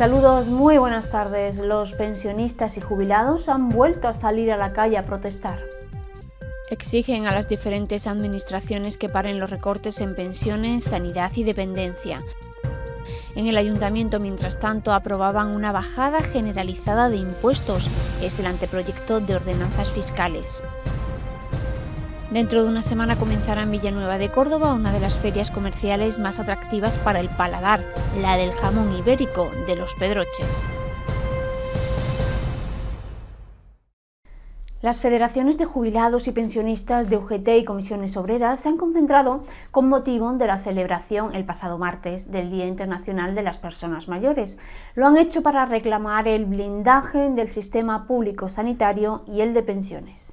Saludos, muy buenas tardes. Los pensionistas y jubilados han vuelto a salir a la calle a protestar. Exigen a las diferentes administraciones que paren los recortes en pensiones, sanidad y dependencia. En el ayuntamiento, mientras tanto, aprobaban una bajada generalizada de impuestos. Es el anteproyecto de ordenanzas fiscales. Dentro de una semana comenzará en Villanueva de Córdoba una de las ferias comerciales más atractivas para el paladar, la del jamón ibérico de los Pedroches. Las federaciones de jubilados y pensionistas de UGT y comisiones obreras se han concentrado con motivo de la celebración el pasado martes del Día Internacional de las Personas Mayores. Lo han hecho para reclamar el blindaje del sistema público sanitario y el de pensiones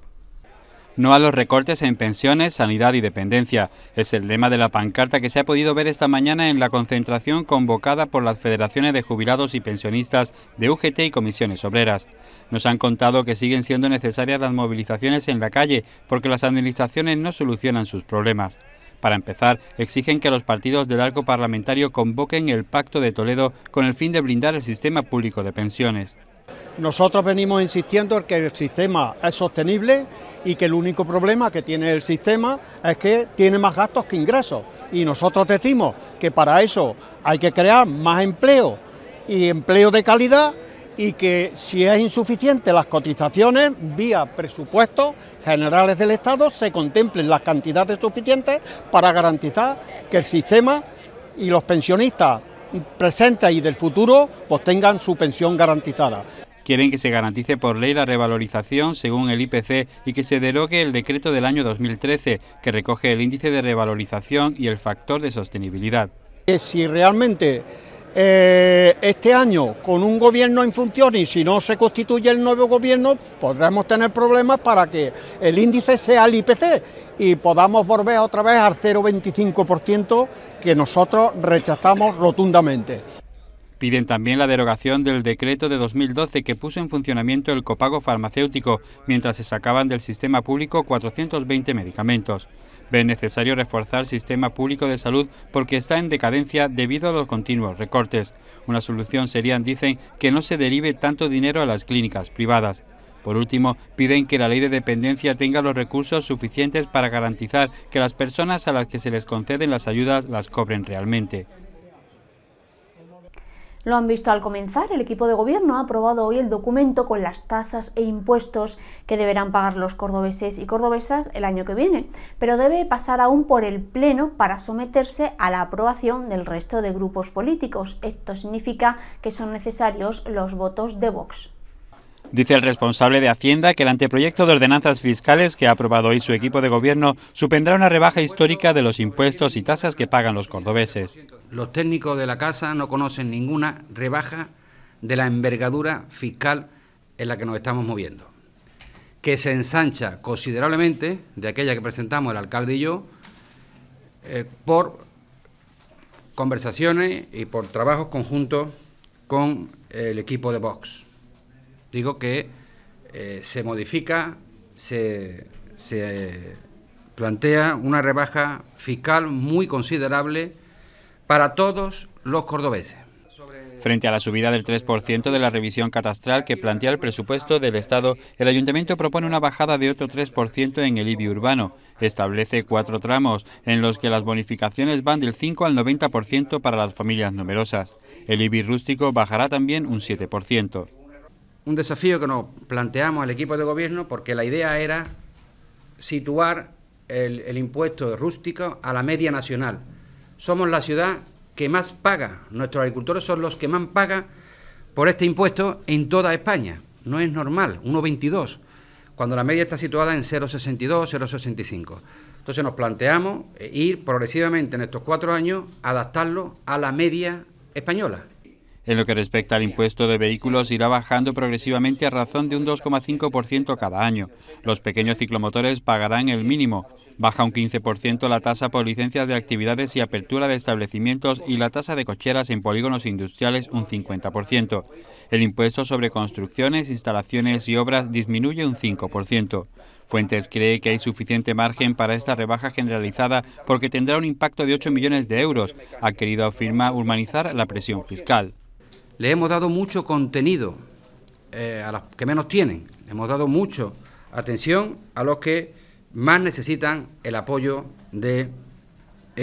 no a los recortes en pensiones, sanidad y dependencia. Es el lema de la pancarta que se ha podido ver esta mañana en la concentración convocada por las federaciones de jubilados y pensionistas de UGT y comisiones obreras. Nos han contado que siguen siendo necesarias las movilizaciones en la calle porque las administraciones no solucionan sus problemas. Para empezar, exigen que los partidos del arco parlamentario convoquen el Pacto de Toledo con el fin de blindar el sistema público de pensiones. Nosotros venimos insistiendo en que el sistema es sostenible y que el único problema que tiene el sistema es que tiene más gastos que ingresos. Y nosotros decimos que para eso hay que crear más empleo y empleo de calidad y que si es insuficiente las cotizaciones vía presupuestos generales del Estado se contemplen las cantidades suficientes para garantizar que el sistema y los pensionistas ...presenta y del futuro pues tengan su pensión garantizada. Quieren que se garantice por ley la revalorización según el IPC y que se derogue el decreto del año 2013 que recoge el índice de revalorización y el factor de sostenibilidad. Que si realmente eh, este año, con un gobierno en función y si no se constituye el nuevo gobierno, podremos tener problemas para que el índice sea el IPC y podamos volver otra vez al 0,25% que nosotros rechazamos rotundamente. Piden también la derogación del decreto de 2012 que puso en funcionamiento el copago farmacéutico, mientras se sacaban del sistema público 420 medicamentos. Ve necesario reforzar el sistema público de salud porque está en decadencia debido a los continuos recortes. Una solución serían, dicen, que no se derive tanto dinero a las clínicas privadas. Por último, piden que la ley de dependencia tenga los recursos suficientes para garantizar que las personas a las que se les conceden las ayudas las cobren realmente. Lo han visto al comenzar, el equipo de gobierno ha aprobado hoy el documento con las tasas e impuestos que deberán pagar los cordobeses y cordobesas el año que viene, pero debe pasar aún por el Pleno para someterse a la aprobación del resto de grupos políticos. Esto significa que son necesarios los votos de Vox. Dice el responsable de Hacienda que el anteproyecto de ordenanzas fiscales que ha aprobado hoy su equipo de gobierno supondrá una rebaja histórica de los impuestos y tasas que pagan los cordobeses. Los técnicos de la casa no conocen ninguna rebaja de la envergadura fiscal en la que nos estamos moviendo, que se ensancha considerablemente de aquella que presentamos el alcalde y yo eh, por conversaciones y por trabajos conjuntos con el equipo de Vox. Digo que eh, se modifica, se plantea una rebaja fiscal muy considerable para todos los cordobeses. Frente a la subida del 3% de la revisión catastral que plantea el presupuesto del Estado, el Ayuntamiento propone una bajada de otro 3% en el IBI urbano. Establece cuatro tramos, en los que las bonificaciones van del 5 al 90% para las familias numerosas. El IBI rústico bajará también un 7% un desafío que nos planteamos al equipo de gobierno porque la idea era situar el, impuesto rústico a la media nacional. Somos la ciudad que más paga, nuestros agricultores son los que más pagan por este impuesto en toda España. No es normal, 1,22, cuando la media está situada en 0,62, 0,65. Entonces nos planteamos eh, ir progresivamente en estos cuatro años, adaptarlo a la media española. En lo que respecta al impuesto de vehículos, irá bajando progresivamente a razón de un 2,5% cada año. Los pequeños ciclomotores pagarán el mínimo. Baja un 15% la tasa por licencias de actividades y apertura de establecimientos y la tasa de cocheras en polígonos industriales un 50%. El impuesto sobre construcciones, instalaciones y obras disminuye un 5%. Fuentes cree que hay suficiente margen para esta rebaja generalizada porque tendrá un impacto de 8 millones de euros. Ha querido afirmar urbanizar la presión fiscal. Le hemos dado mucho contenido eh, a los que menos tienen. Le hemos dado mucho atención a los que más necesitan el apoyo del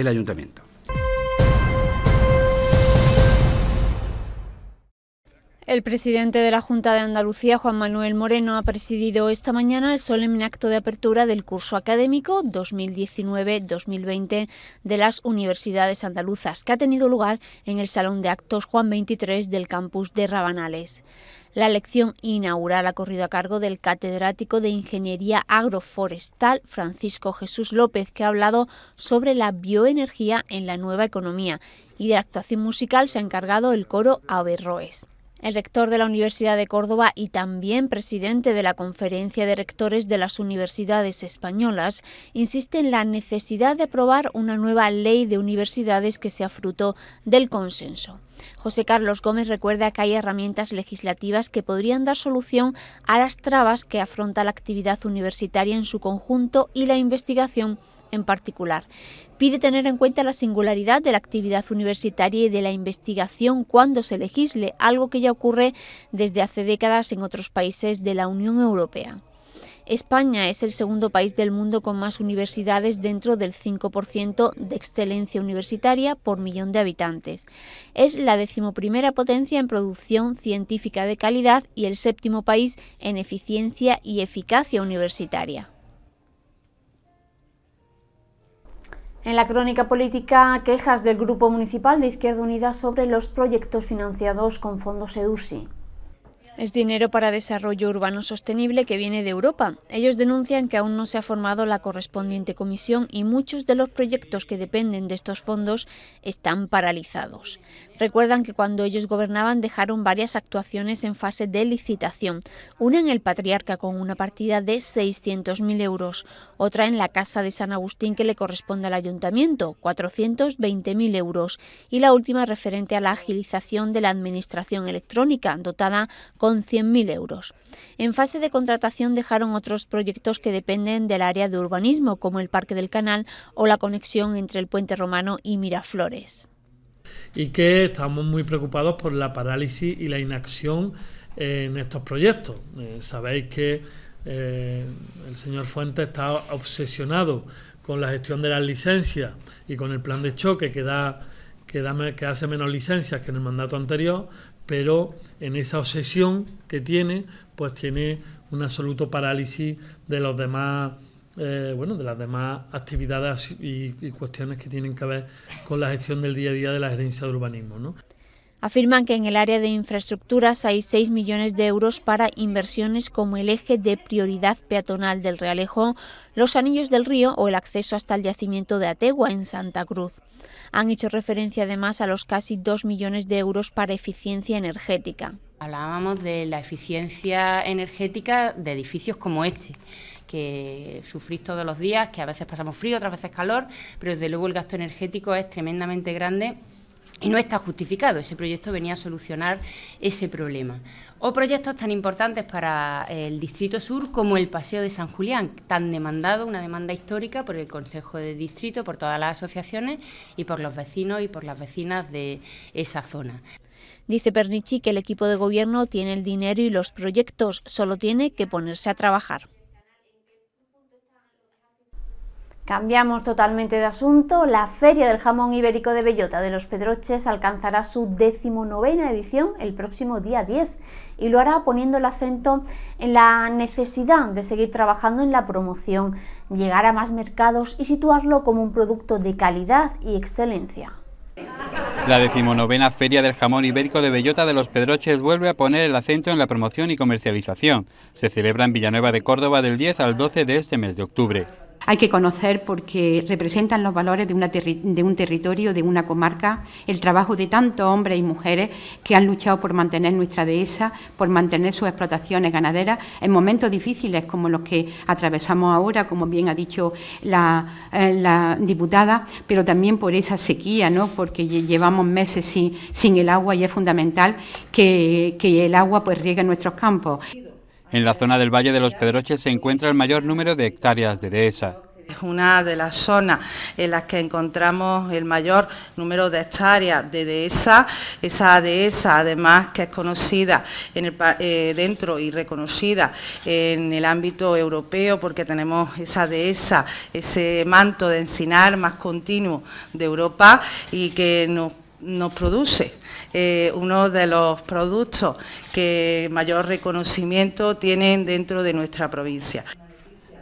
ayuntamiento. El presidente de la Junta de Andalucía, Juan Manuel Moreno, ha presidido esta mañana el solemne acto de apertura del curso académico 2019-2020 de las universidades andaluzas, que ha tenido lugar en el Salón de Actos Juan 23 del campus de Rabanales. La lección inaugural ha corrido a cargo del catedrático de Ingeniería Agroforestal Francisco Jesús López, que ha hablado sobre la bioenergía en la nueva economía, y de actuación musical se ha encargado el coro Averroes. El rector de la Universidad de Córdoba y también presidente de la Conferencia de Rectores de las Universidades Españolas insiste en la necesidad de aprobar una nueva ley de universidades que sea fruto del consenso. José Carlos Gómez recuerda que hay herramientas legislativas que podrían dar solución a las trabas que afronta la actividad universitaria en su conjunto y la investigación en particular. Pide tener en cuenta la singularidad de la actividad universitaria y de la investigación cuando se legisle, algo que ya ocurre desde hace décadas en otros países de la Unión Europea. España es el segundo país del mundo con más universidades dentro del 5% de excelencia universitaria por millón de habitantes. Es la decimoprimera potencia en producción científica de calidad y el séptimo país en eficiencia y eficacia universitaria. En la crónica política, quejas del Grupo Municipal de Izquierda Unida sobre los proyectos financiados con fondos EDUSI. Es dinero para desarrollo urbano sostenible que viene de Europa. Ellos denuncian que aún no se ha formado la correspondiente comisión y muchos de los proyectos que dependen de estos fondos están paralizados. Recuerdan que cuando ellos gobernaban dejaron varias actuaciones en fase de licitación, una en el Patriarca con una partida de 600.000 euros, otra en la Casa de San Agustín que le corresponde al ayuntamiento, 420.000 euros, y la última referente a la agilización de la administración electrónica, dotada con 100.000 euros. En fase de contratación dejaron otros proyectos que dependen del área de urbanismo, como el Parque del Canal o la conexión entre el Puente Romano y Miraflores. Y que estamos muy preocupados por la parálisis y la inacción eh, en estos proyectos. Eh, sabéis que eh, el señor Fuentes está obsesionado con la gestión de las licencias y con el plan de choque que da que, que hace menos licencias que en el mandato anterior, pero en esa obsesión que tiene, pues tiene un absoluto parálisis de los demás, eh, bueno, de las demás actividades y, cuestiones que tienen que ver con la gestión del día a día de la gerencia de urbanismo, Afirman que en el área de infraestructuras hay 6 millones de euros para inversiones como el eje de prioridad peatonal del Realejo, los anillos del río o el acceso hasta el yacimiento de Ategua en Santa Cruz. Han hecho referencia además a los casi 2 millones de euros para eficiencia energética. Hablábamos de la eficiencia energética de edificios como este que sufrís todos los días, que a veces pasamos frío, otras veces calor, pero desde luego el gasto energético es tremendamente grande y no está justificado. Ese proyecto venía a solucionar ese problema. O proyectos tan importantes para eh, el Distrito Sur como el Paseo de San Julián, tan demandado, una demanda histórica por el Consejo de Distrito, por todas las asociaciones y por los vecinos y por las vecinas de esa zona. Dice Pernici que el equipo de gobierno tiene el dinero y los proyectos, solo tiene que ponerse a trabajar. Cambiamos totalmente de asunto. La Feria del Jamón Ibérico de Bellota de los Pedroches alcanzará su decimonovena edición el próximo día 10 y lo hará poniendo el acento en la necesidad de seguir trabajando en la promoción, llegar a más mercados y situarlo como un producto de calidad y excelencia. La decimonovena Feria del Jamón Ibérico de Bellota de los Pedroches vuelve a poner el acento en la promoción y comercialización. Se celebra en Villanueva de Córdoba del 10 al 12 de este mes de octubre. Hay que conocer porque representan los valores de, de, un territorio, de una comarca, el trabajo de tantos hombres y mujeres que han luchado por mantener nuestra dehesa, por mantener sus explotaciones ganaderas en momentos difíciles como los que atravesamos ahora, como bien ha dicho la, eh, diputada, pero también por esa sequía, ¿no? porque llevamos meses sin, el agua y es fundamental que, el agua pues riegue nuestros campos. En la zona del Valle de los Pedroches se encuentra el mayor número de hectáreas de dehesa. Es una de las zonas en las que encontramos el mayor número de hectáreas de dehesa. Esa dehesa, además, que es conocida eh, dentro y reconocida en el ámbito europeo, porque tenemos esa dehesa, ese manto de encinar más continuo de Europa y que nos nos produce eh, uno de los productos que mayor reconocimiento tienen dentro de nuestra provincia.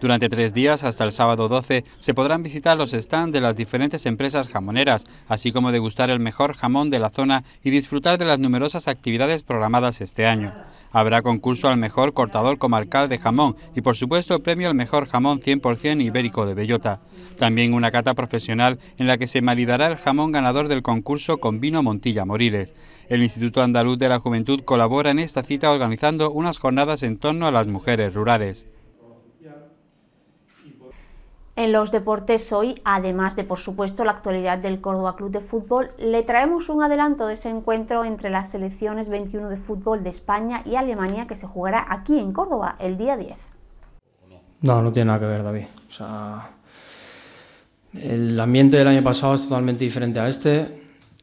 Durante tres días, hasta el sábado 12, se podrán visitar los stands de las diferentes empresas jamoneras, así como degustar el mejor jamón de la zona y disfrutar de las numerosas actividades programadas este año. Habrá concurso al mejor cortador comarcal de jamón y, por supuesto, el premio al mejor jamón 100% ibérico de bellota. También una cata profesional en la que se maridará el jamón ganador del concurso con vino Montilla Moriles. El Instituto Andaluz de la Juventud colabora en esta cita organizando unas jornadas en torno a las mujeres rurales. En los deportes hoy, además de por supuesto la actualidad del Córdoba Club de Fútbol, le traemos un adelanto de ese encuentro entre las selecciones 21 de fútbol de España y Alemania que se jugará aquí en Córdoba el día 10. No, no tiene nada que ver, David. El ambiente del año pasado es totalmente diferente a este.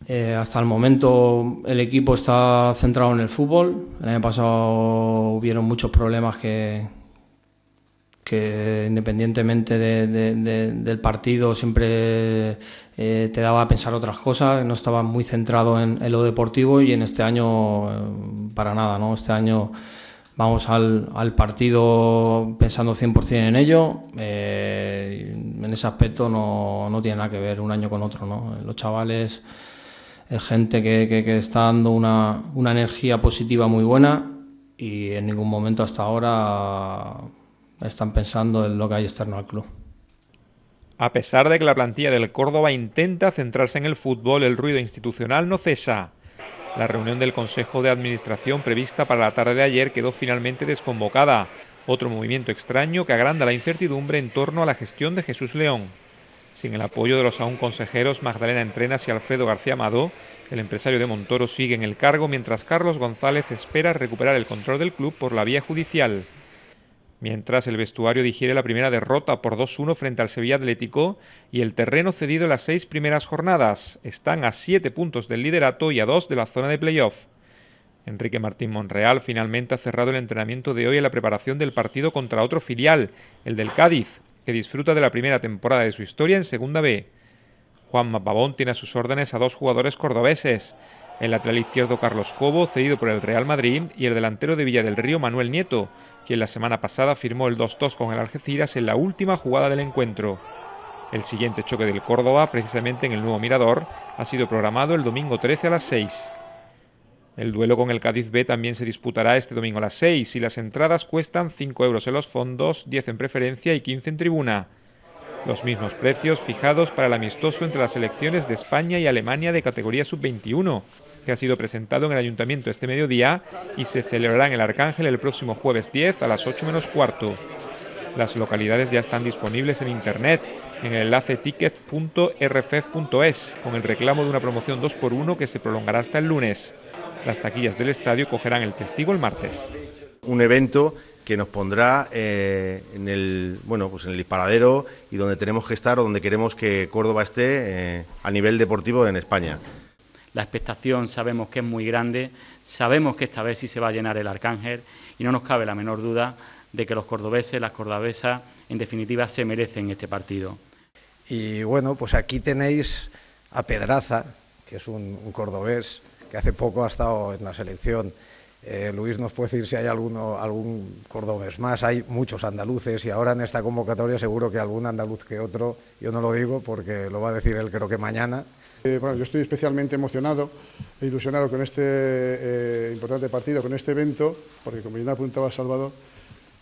Eh, hasta el momento el equipo está centrado en el fútbol. El año pasado hubieron muchos problemas que, independientemente del partido siempre eh, te daba a pensar otras cosas, no estaba muy centrado en, en lo deportivo y en este año eh, para nada, ¿no? Este año vamos al, partido pensando 100% en ello. Eh, en ese aspecto no, tiene nada que ver un año con otro. ¿no? Los chavales es gente que, está dando una, energía positiva muy buena y en ningún momento hasta ahora están pensando en lo que hay externo al club. A pesar de que la plantilla del Córdoba intenta centrarse en el fútbol, el ruido institucional no cesa. La reunión del Consejo de Administración prevista para la tarde de ayer quedó finalmente desconvocada, otro movimiento extraño que agranda la incertidumbre en torno a la gestión de Jesús León. Sin el apoyo de los aún consejeros Magdalena Entrenas y Alfredo García Amado, el empresario de Montoro sigue en el cargo mientras Carlos González espera recuperar el control del club por la vía judicial mientras el vestuario digiere la primera derrota por 2-1 frente al Sevilla Atlético y el terreno cedido en las seis primeras jornadas. Están a siete puntos del liderato y a dos de la zona de playoff. Enrique Martín Monreal finalmente ha cerrado el entrenamiento de hoy en la preparación del partido contra otro filial, el del Cádiz, que disfruta de la primera temporada de su historia en Segunda B. Juan Mapabón tiene a sus órdenes a dos jugadores cordobeses, el lateral izquierdo Carlos Cobo, cedido por el Real Madrid, y el delantero de Villa del Río Manuel Nieto, quien la semana pasada firmó el 2-2 con el Algeciras en la última jugada del encuentro. El siguiente choque del Córdoba, precisamente en el nuevo Mirador, ha sido programado el domingo 13 a las 6. El duelo con el Cádiz B también se disputará este domingo a las 6 y las entradas cuestan 5 euros en los fondos, 10 en preferencia y 15 en tribuna. Los mismos precios fijados para el amistoso entre las selecciones de España y Alemania de categoría sub-21, que ha sido presentado en el ayuntamiento este mediodía y se celebrará en el Arcángel el próximo jueves 10 a las 8 menos cuarto. Las localidades ya están disponibles en internet en el enlace con el reclamo de una promoción 2x1 que se prolongará hasta el lunes. Las taquillas del estadio cogerán el testigo el martes. Un evento que nos pondrá eh, en el bueno pues en el disparadero y donde tenemos que estar o donde queremos que Córdoba esté eh, a nivel deportivo en España. La expectación sabemos que es muy grande, sabemos que esta vez sí se va a llenar el Arcángel y no nos cabe la menor duda de que los cordobeses, las cordobesas, en definitiva, se merecen este partido. Y bueno, pues aquí tenéis a Pedraza, que es un, cordobés que hace poco ha estado en la selección. Eh, Luis nos puede decir si hay alguno, algún cordobés más, hay muchos andaluces y ahora en esta convocatoria seguro que algún andaluz que otro, yo no lo digo porque lo va a decir él creo que mañana, eh, bueno, yo estoy especialmente emocionado e ilusionado con este eh, importante partido, con este evento, porque como bien apuntaba Salvador,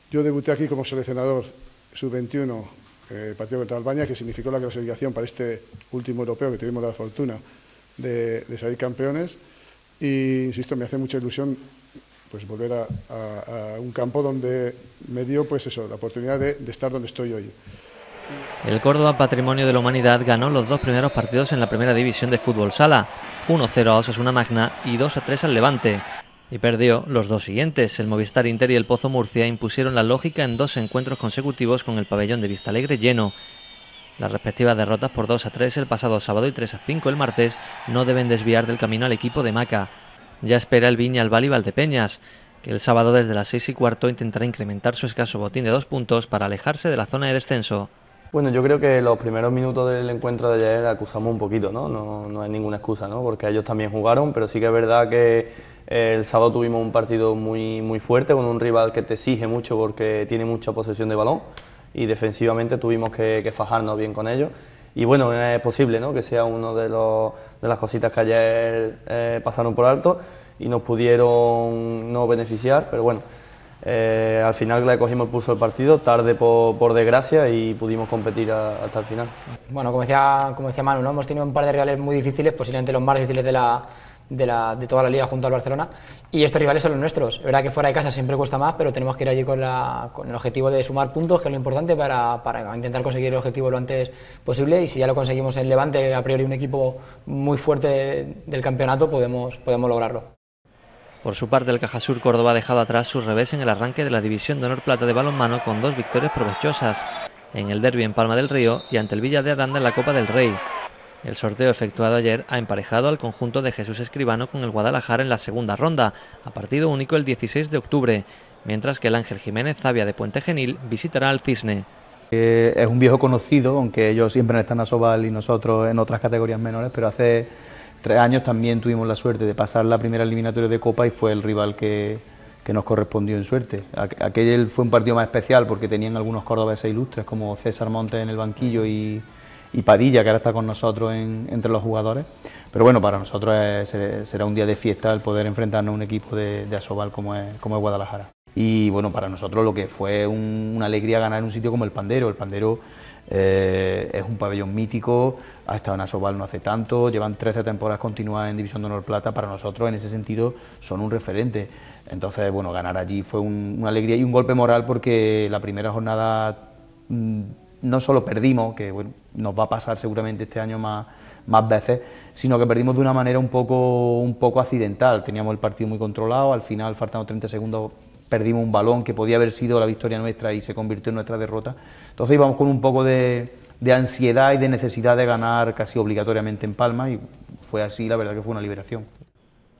yo debuté aquí como seleccionador sub-21, eh, partido contra Albania, que significó la clasificación para este último europeo que tuvimos la fortuna de, salir campeones. Y, insisto, me hace mucha ilusión pues, volver a, un campo donde me dio pues, eso, la oportunidad de estar donde estoy hoy. El Córdoba Patrimonio de la Humanidad ganó los dos primeros partidos en la primera división de fútbol sala, 1-0 a Osasuna Magna y 2-3 al Levante, y perdió los dos siguientes. El Movistar Inter y el Pozo Murcia impusieron la lógica en dos encuentros consecutivos con el pabellón de Vistalegre lleno. Las respectivas derrotas por 2 3 el pasado sábado y 3 5 el martes no deben desviar del camino al equipo de Maca. Ya espera el Viña al de Valdepeñas, que el sábado desde las 6 y cuarto intentará incrementar su escaso botín de dos puntos para alejarse de la zona de descenso. Bueno, yo creo que los primeros minutos del encuentro de ayer acusamos un poquito, ¿no? No, hay ninguna excusa, ¿no? Porque ellos también jugaron, pero sí que es verdad que eh, el sábado tuvimos un partido muy, muy fuerte con un rival que te exige mucho porque tiene mucha posesión de balón y defensivamente tuvimos que, fajarnos bien con ellos. Y bueno, es posible ¿no? que sea una de, de, las cositas que ayer eh, pasaron por alto y nos pudieron no beneficiar, pero bueno. Eh, al final le cogimos el pulso del partido, tarde por, desgracia y pudimos competir hasta el final. Bueno, como decía, como decía Manu, ¿no? hemos tenido un par de rivales muy difíciles, posiblemente los más difíciles de, la, de, la, de toda la liga junto al Barcelona, y estos rivales son los nuestros. Es verdad que fuera de casa siempre cuesta más, pero tenemos que ir allí con, la, con el objetivo de sumar puntos, que es lo importante para, para, intentar conseguir el objetivo lo antes posible, y si ya lo conseguimos en Levante, a priori un equipo muy fuerte del campeonato, podemos, podemos lograrlo. Por su parte, el Sur Córdoba ha dejado atrás su revés en el arranque de la División de Honor Plata de balonmano con dos victorias provechosas en el derby en Palma del Río y ante el Villa de Aranda en la Copa del Rey. El sorteo efectuado ayer ha emparejado al conjunto de Jesús Escribano con el Guadalajara en la segunda ronda, a partido único el 16 de octubre, mientras que el Ángel Jiménez Zavia de Puente Genil visitará al Cisne. Eh, es un viejo conocido, aunque ellos siempre están a Sobal y nosotros en otras categorías menores, pero hace tres años también tuvimos la suerte de pasar la primera eliminatoria de Copa y fue el rival que, que nos correspondió en suerte. Aquel fue un partido más especial porque tenían algunos cordobeses ilustres como César Montes en el banquillo y, Padilla, que ahora está con nosotros entre los jugadores. Pero bueno, para nosotros será un día de fiesta el poder enfrentarnos a un equipo de, Asobal como es, como es Guadalajara. Y bueno, para nosotros lo que fue una alegría ganar en un sitio como el Pandero. El Pandero eh, es un pabellón mítico, ha estado en Asobal no hace tanto, llevan 13 temporadas continuadas en División de Honor Plata, para nosotros en ese sentido son un referente. Entonces, bueno, ganar allí fue una alegría y un golpe moral porque la primera jornada mm, no solo perdimos, que bueno, nos va a pasar seguramente este año más, más veces, sino que perdimos de una manera un poco, un poco accidental. Teníamos el partido muy controlado, al final, faltan 30 segundos, perdimos un balón que podía haber sido la victoria nuestra y se convirtió en nuestra derrota. Entonces íbamos con un poco de, ansiedad y de necesidad de ganar casi obligatoriamente en Palma y fue así, la verdad que fue una liberación.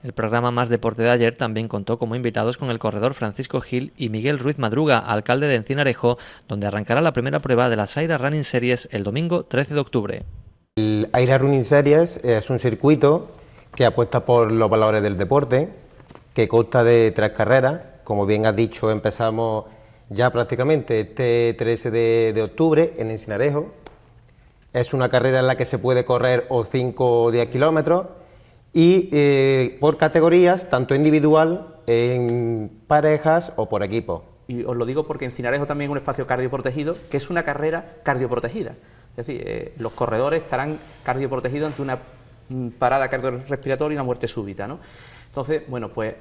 El programa Más Deporte de ayer también contó como invitados con el corredor Francisco Gil y Miguel Ruiz Madruga, alcalde de Encinarejo, donde arrancará la primera prueba de las Aira Running Series el domingo 13 de octubre. El Aira Running Series eh, es un circuito que apuesta por los valores del deporte, que consta de tres carreras como bien has dicho, empezamos ya prácticamente este 13 de, octubre en Encinarejo. Es una carrera en la que se puede correr o 5 o 10 kilómetros y eh, por categorías, tanto individual, en parejas o por equipo. Y os lo digo porque Encinarejo también es un espacio cardioprotegido, que es una carrera cardioprotegida. Es decir, eh, los corredores estarán cardioprotegidos ante una mm, parada cardiorrespiratoria y una muerte súbita. ¿no? Entonces, bueno, pues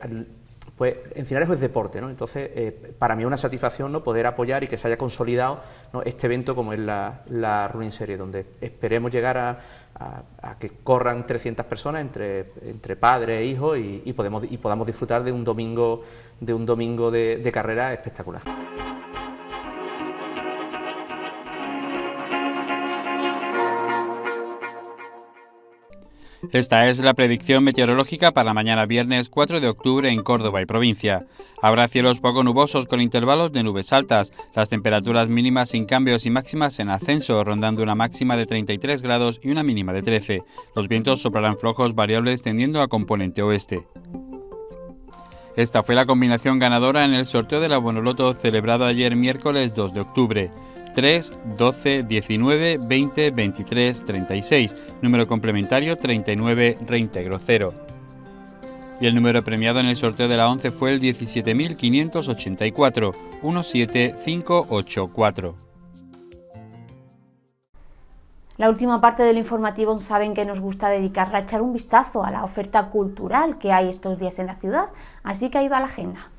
pues en finales es deporte, ¿no? Entonces, eh, para mí es una satisfacción ¿no? poder apoyar y que se haya consolidado este evento como es la, la Running Series, donde esperemos llegar a, que corran 300 personas entre, entre padres e hijos y, y, podemos, y podamos disfrutar de un domingo de, un domingo de carrera espectacular. Esta es la predicción meteorológica para mañana viernes 4 de octubre en Córdoba y provincia. Habrá cielos poco nubosos con intervalos de nubes altas, las temperaturas mínimas sin cambios y máximas en ascenso, rondando una máxima de 33 grados y una mínima de 13. Los vientos soplarán flojos variables tendiendo a componente oeste. Esta fue la combinación ganadora en el sorteo de la Bonoloto celebrado ayer miércoles 2 de octubre. 3, 12, 19, 20, 23, 36. Número complementario 39, reintegro 0. Y el número premiado en el sorteo de la 11 fue el 17.584, 17584. La última parte del informativo saben que nos gusta dedicarla a echar un vistazo a la oferta cultural que hay estos días en la ciudad, así que ahí va la agenda.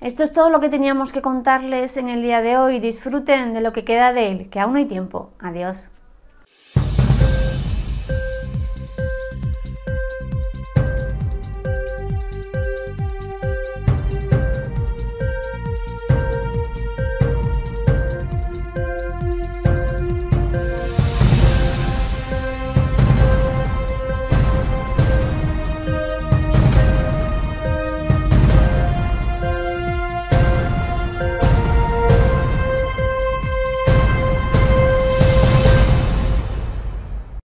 Esto es todo lo que teníamos que contarles en el día de hoy. Disfruten de lo que queda de él, que aún hay tiempo. Adiós.